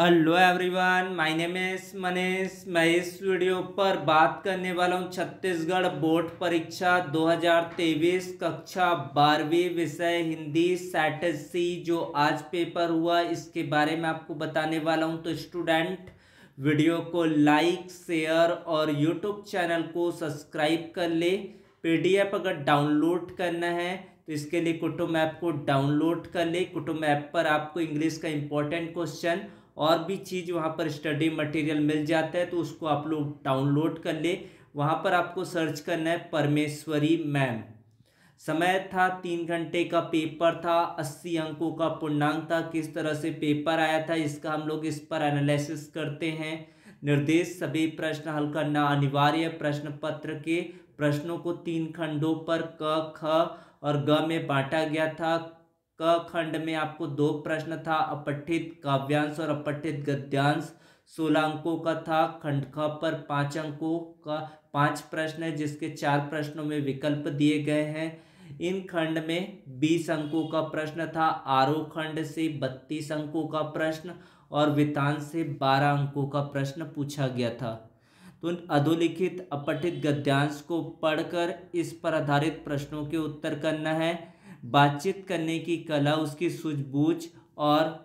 hello everyone my name is Manish मैं इस video पर बात करने वाला हूँ छत्तीसगढ़ बोर्ड परीक्षा 2023 कक्षा बारहवीं विषय हिंदी सेट सी जो आज पेपर हुआ इसके बारे में आपको बताने वाला हूँ तो स्टूडेंट वीडियो को लाइक शेयर और यूट्यूब चैनल को सब्सक्राइब कर ले पीडीएफ अगर डाउनलोड करना है तो इसके लिए कुटुम ऐप को डाउनलोड कर ले कुटुम ऐप पर आपको इंग्लिश का इंपॉर्टेंट क्वेश्चन और भी चीज़ वहाँ पर स्टडी मटेरियल मिल जाता है तो उसको आप लोग डाउनलोड कर ले वहाँ पर आपको सर्च करना है परमेश्वरी मैम समय था तीन घंटे का पेपर था अस्सी अंकों का पूर्णांक था किस तरह से पेपर आया था इसका हम लोग इस पर एनालिसिस करते हैं निर्देश सभी प्रश्न हल करना अनिवार्य प्रश्न पत्र के प्रश्नों को तीन खंडों पर क ख और ग में बांटा गया था क खंड में आपको दो प्रश्न था अपठित काव्यांश और अपठित गद्यांश सोलह अंकों का था खंड ख पर पाँच अंकों का पांच प्रश्न है जिसके चार प्रश्नों में विकल्प दिए गए हैं इन खंड में बीस अंकों का प्रश्न था आरओ खंड से बत्तीस अंकों का प्रश्न और वितान से बारह अंकों का प्रश्न पूछा गया था तो अधोलिखित अपठित गद्यांश को पढ़कर इस पर आधारित प्रश्नों के उत्तर करना है बातचीत करने की कला उसकी सूझबूझ और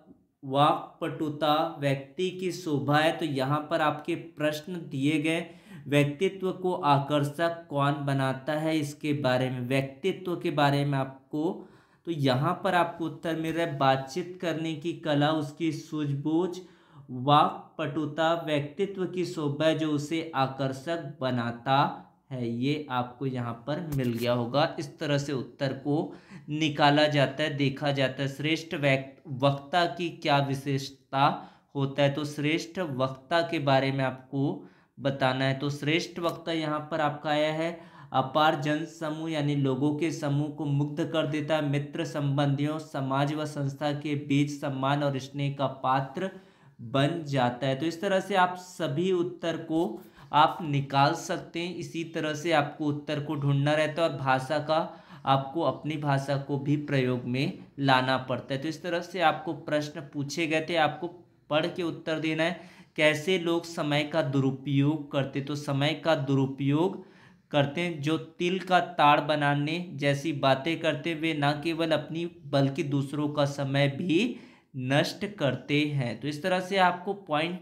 वाक्पटुता व्यक्ति की शोभा है तो यहाँ पर आपके प्रश्न दिए गए व्यक्तित्व को आकर्षक कौन बनाता है इसके बारे में व्यक्तित्व के बारे में आपको तो यहाँ पर आपको उत्तर मिल रहा है बातचीत करने की कला उसकी सूझबूझ वाक्पटुता व्यक्तित्व की शोभा जो उसे आकर्षक बनाता है ये आपको यहाँ पर मिल गया होगा इस तरह से उत्तर को निकाला जाता है देखा जाता है श्रेष्ठ वक्ता की क्या विशेषता होता है तो श्रेष्ठ वक्ता के बारे में आपको बताना है तो श्रेष्ठ वक्ता यहाँ पर आपका आया है अपार जन समूह यानी लोगों के समूह को मुग्ध कर देता है मित्र संबंधियों समाज व संस्था के बीच सम्मान और स्नेह का पात्र बन जाता है तो इस तरह से आप सभी उत्तर को आप निकाल सकते हैं इसी तरह से आपको उत्तर को ढूंढना रहता है और भाषा का आपको अपनी भाषा को भी प्रयोग में लाना पड़ता है तो इस तरह से आपको प्रश्न पूछे गए थे आपको पढ़ के उत्तर देना है कैसे लोग समय का दुरुपयोग करते तो समय का दुरुपयोग करते हैं जो तिल का ताड़ बनाने जैसी बातें करते वे ना केवल अपनी बल्कि दूसरों का समय भी नष्ट करते हैं तो इस तरह से आपको पॉइंट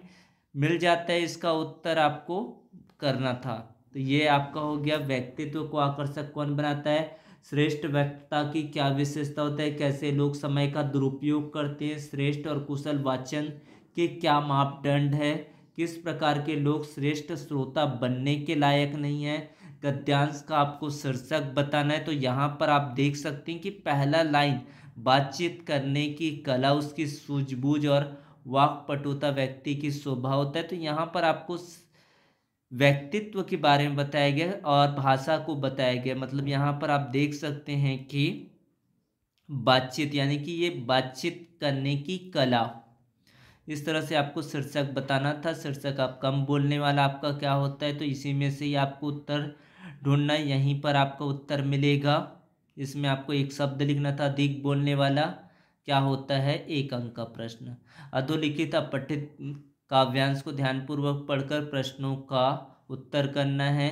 मिल जाता है इसका उत्तर आपको करना था तो ये आपका हो गया व्यक्तित्व को आकर्षक कौन बनाता है श्रेष्ठ व्यक्ता की क्या विशेषता होता है कैसे लोग समय का दुरुपयोग करते हैं श्रेष्ठ और कुशल वाचन के क्या मापदंड है किस प्रकार के लोग श्रेष्ठ श्रोता बनने के लायक नहीं है गद्यांश का आपको शीर्षक बताना है तो यहाँ पर आप देख सकते हैं कि पहला लाइन बातचीत करने की कला उसकी सूझबूझ और वाक्पटुता व्यक्ति की शोभा होता है तो यहाँ पर आपको व्यक्तित्व के बारे में बताया गया और भाषा को बताया गया मतलब यहाँ पर आप देख सकते हैं कि बातचीत यानी कि ये बातचीत करने की कला इस तरह से आपको शीर्षक बताना था शीर्षक आप कम बोलने वाला आपका क्या होता है तो इसी में से ही आपको उत्तर ढूंढना यहीं पर आपको उत्तर मिलेगा इसमें आपको एक शब्द लिखना था अधिक बोलने वाला क्या होता है एक अंक का प्रश्न अधोलिखित अपठित काव्यांश को ध्यानपूर्वक पढ़कर प्रश्नों का उत्तर करना है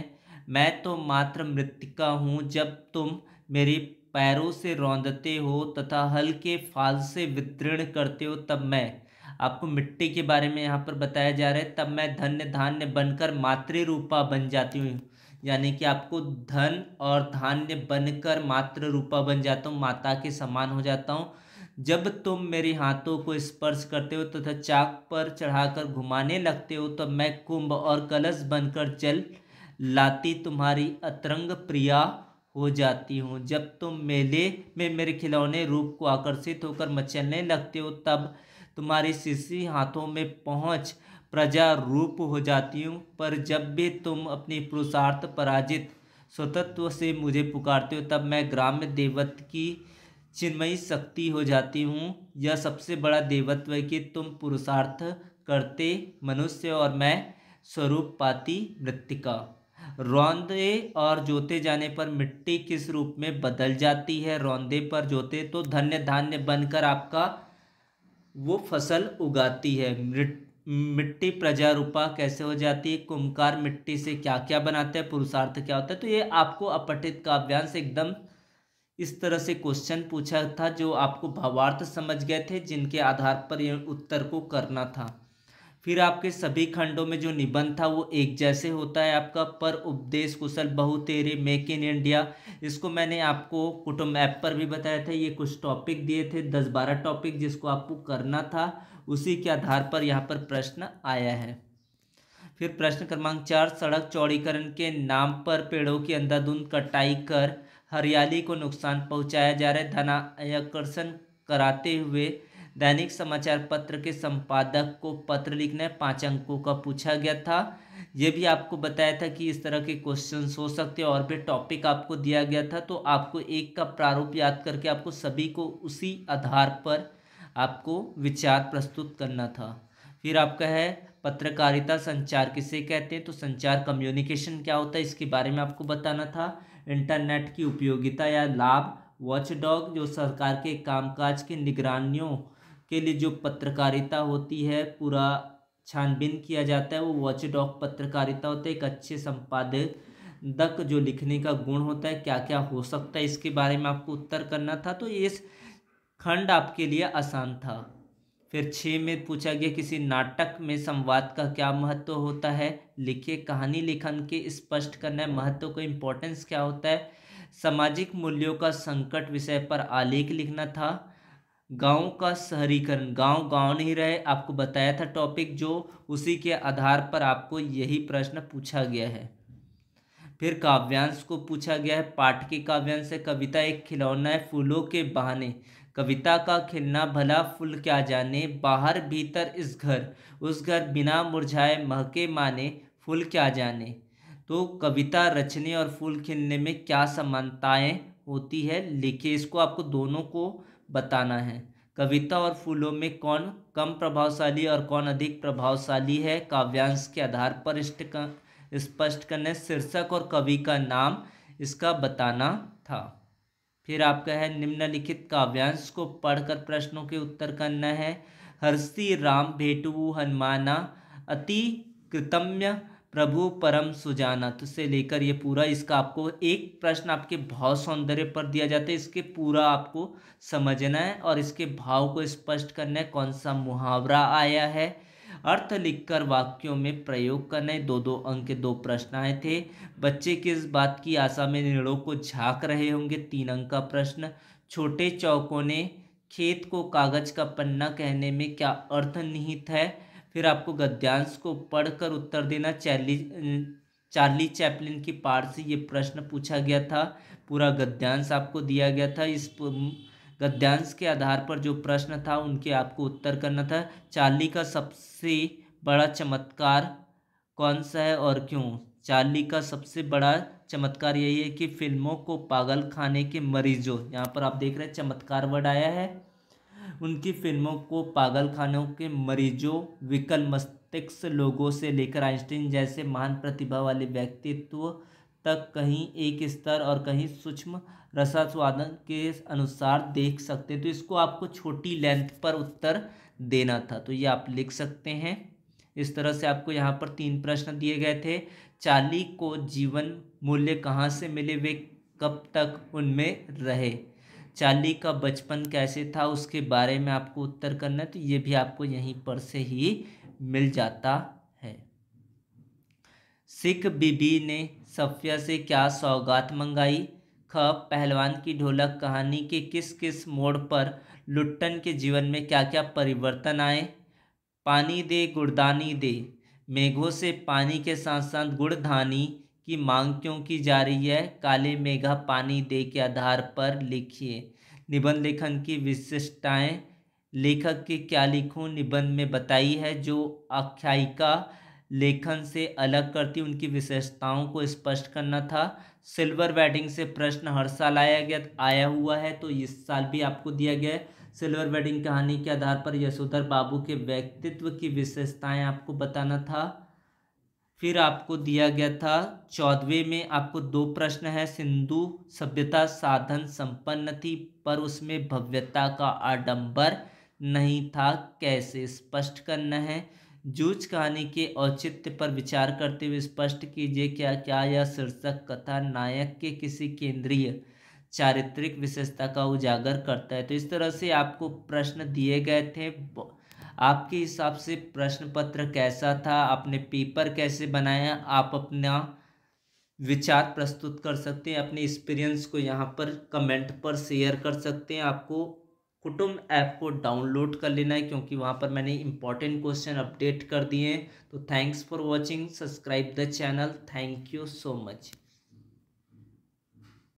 मैं तो मात्र मृतिका हूँ जब तुम मेरे पैरों से रौंदते हो तथा हल्के फाल से विदृढ़ करते हो तब मैं आपको मिट्टी के बारे में यहाँ पर बताया जा रहा है तब मैं धन्य धान्य बनकर मातृ रूपा बन जाती हूँ यानी कि आपको धन और धान्य बनकर मातृ रूपा बन जाता हूँ माता के समान हो जाता हूँ जब तुम मेरे हाथों को स्पर्श करते हो तथा तो चाक पर चढ़ाकर घुमाने लगते हो तब तो मैं कुंभ और कलश बनकर जल लाती तुम्हारी अतरंग प्रिया हो जाती हूँ जब तुम मेले में मेरे खिलौने रूप को आकर्षित होकर मचलने लगते हो तब तुम्हारी शीशी हाथों में पहुँच प्रजा रूप हो जाती हूँ पर जब भी तुम अपनी पुरुषार्थ पराजित स्वतत्व से मुझे पुकारते हो तब मैं ग्राम्य देवत की चिन्मयी शक्ति हो जाती हूँ यह सबसे बड़ा देवत्व है कि तुम पुरुषार्थ करते मनुष्य और मैं स्वरूप पाती मृतिका रौंदे और जोते जाने पर मिट्टी किस रूप में बदल जाती है रौंदे पर जोते तो धन्य धान्य बनकर आपका वो फसल उगाती है मिट्टी प्रजारूपा कैसे हो जाती है कुमकार मिट्टी से क्या क्या बनाते हैं पुरुषार्थ क्या होता है तो ये आपको अपठित काव्यांश एकदम इस तरह से क्वेश्चन पूछा था जो आपको भावार्थ समझ गए थे जिनके आधार पर उत्तर को करना था फिर आपके सभी खंडों में जो निबंध था वो एक जैसे होता है आपका पर उपदेश कुशल बहु तेरे मेक इन इंडिया इसको मैंने आपको कुटुम्ब ऐप पर भी बताया था ये कुछ टॉपिक दिए थे दस बारह टॉपिक जिसको आपको करना था उसी के आधार पर यहाँ पर प्रश्न आया है फिर प्रश्न क्रमांक चार सड़क चौड़ीकरण के नाम पर पेड़ों की अंधाधुंध कटाई कर हरियाली को नुकसान पहुंचाया जा रहा है धनाकर्षण कराते हुए दैनिक समाचार पत्र के संपादक को पत्र लिखना है पाँच अंकों का पूछा गया था ये भी आपको बताया था कि इस तरह के क्वेश्चन हो सकते हैं और भी टॉपिक आपको दिया गया था तो आपको एक का प्रारूप याद करके आपको सभी को उसी आधार पर आपको विचार प्रस्तुत करना था फिर आपका है पत्रकारिता संचार किसे कहते हैं तो संचार कम्युनिकेशन क्या होता है इसके बारे में आपको बताना था इंटरनेट की उपयोगिता या लाभ वॉचडॉग जो सरकार के कामकाज के निगरानियों के लिए जो पत्रकारिता होती है पूरा छानबीन किया जाता है वो वॉचडॉग पत्रकारिता होता है एक अच्छे संपादक दक जो लिखने का गुण होता है क्या क्या हो सकता है इसके बारे में आपको उत्तर करना था तो इस खंड आपके लिए आसान था फिर छः में पूछा गया किसी नाटक में संवाद का क्या महत्व होता है लिखिए कहानी लिखन के स्पष्ट करना है महत्व को इम्पोर्टेंस क्या होता है सामाजिक मूल्यों का संकट विषय पर आलेख लिखना था गाँव का शहरीकरण गांव गांव नहीं रहे आपको बताया था टॉपिक जो उसी के आधार पर आपको यही प्रश्न पूछा गया है फिर काव्यांश को पूछा गया है पाठ के काव्यांश है कविता एक खिलौना है फूलों के बहाने कविता का खिलना भला फूल क्या जाने बाहर भीतर इस घर उस घर बिना मुरझाए महके माने फूल क्या जाने तो कविता रचने और फूल खिलने में क्या समानताएं होती है लिखे इसको आपको दोनों को बताना है कविता और फूलों में कौन कम प्रभावशाली और कौन अधिक प्रभावशाली है काव्यांश के आधार पर स्पष्ट करने शीर्षक और कवि का नाम इसका बताना था फिर आपका है निम्नलिखित काव्यांश को पढ़कर प्रश्नों के उत्तर करना है हर्षि राम भेटु हनुमाना अति कृतम्य प्रभु परम सुजाना तो से लेकर ये पूरा इसका आपको एक प्रश्न आपके भाव सौंदर्य पर दिया जाता है इसके पूरा आपको समझना है और इसके भाव को स्पष्ट करना है कौन सा मुहावरा आया है अर्थ लिखकर वाक्यों में प्रयोग करने दो दो अंक के दो प्रश्न आए थे बच्चे किस बात की आशा में निड़ों को झाँक रहे होंगे तीन अंक का प्रश्न छोटे चौकों ने खेत को कागज का पन्ना कहने में क्या अर्थ निहित है फिर आपको गद्यांश को पढ़कर उत्तर देना चैली चार्ली चैपलिन की पार से ये प्रश्न पूछा गया था पूरा गद्यांश आपको दिया गया था इस गद्यांश के आधार पर जो प्रश्न था उनके आपको उत्तर करना था चाली का सबसे बड़ा चमत्कार कौन सा है और क्यों चाली का सबसे बड़ा चमत्कार यही है कि फिल्मों को पागल खाने के मरीजों यहाँ पर आप देख रहे हैं चमत्कार वर्ड आया है उनकी फिल्मों को पागल खानों के मरीजों विकल मस्तिष्क लोगों से लेकर आइंस्टीन जैसे महान प्रतिभा वाले व्यक्तित्व तक कहीं एक स्तर और कहीं सूक्ष्म रसास्वादन के अनुसार देख सकते हैं तो इसको आपको छोटी लेंथ पर उत्तर देना था तो ये आप लिख सकते हैं इस तरह से आपको यहाँ पर तीन प्रश्न दिए गए थे चाली को जीवन मूल्य कहाँ से मिले वे कब तक उनमें रहे चाली का बचपन कैसे था उसके बारे में आपको उत्तर करना है तो ये भी आपको यहीं पर से ही मिल जाता सिख बीबी ने सफ़िया से क्या सौगात मंगाई ख पहलवान की ढोलक कहानी के किस किस मोड़ पर लुट्टन के जीवन में क्या क्या परिवर्तन आए पानी दे गुड़दानी दे मेघों से पानी के साथ साथ गुड़धानी की मांग क्यों की जा रही है काले मेघा पानी दे के आधार पर लिखिए निबंध लेखन की विशिष्टताएं लेखक के क्या लिखूं निबंध में बताई है जो आख्यायिका लेखन से अलग करती उनकी विशेषताओं को स्पष्ट करना था सिल्वर वेडिंग से प्रश्न हर साल आया गया आया हुआ है तो इस साल भी आपको दिया गया है सिल्वर वेडिंग कहानी के आधार पर यशोधर बाबू के व्यक्तित्व की विशेषताएं आपको बताना था फिर आपको दिया गया था चौदवे में आपको दो प्रश्न है सिंधु सभ्यता साधन संपन्न थी पर उसमें भव्यता का आडंबर नहीं था कैसे स्पष्ट करना है जूझ कहानी के औचित्य पर विचार करते हुए स्पष्ट कीजिए क्या क्या यह शीर्षक कथा नायक के किसी केंद्रीय चारित्रिक विशेषता का उजागर करता है तो इस तरह से आपको प्रश्न दिए गए थे आपके हिसाब से प्रश्न पत्र कैसा था आपने पेपर कैसे बनाया आप अपना विचार प्रस्तुत कर सकते हैं अपने एक्सपीरियंस को यहाँ पर कमेंट पर शेयर कर सकते हैं आपको कुटुम्ब ऐप को डाउनलोड कर लेना है क्योंकि वहाँ पर मैंने इंपॉर्टेंट क्वेश्चन अपडेट कर दिए हैं तो thanks for watching subscribe the channel thank you so much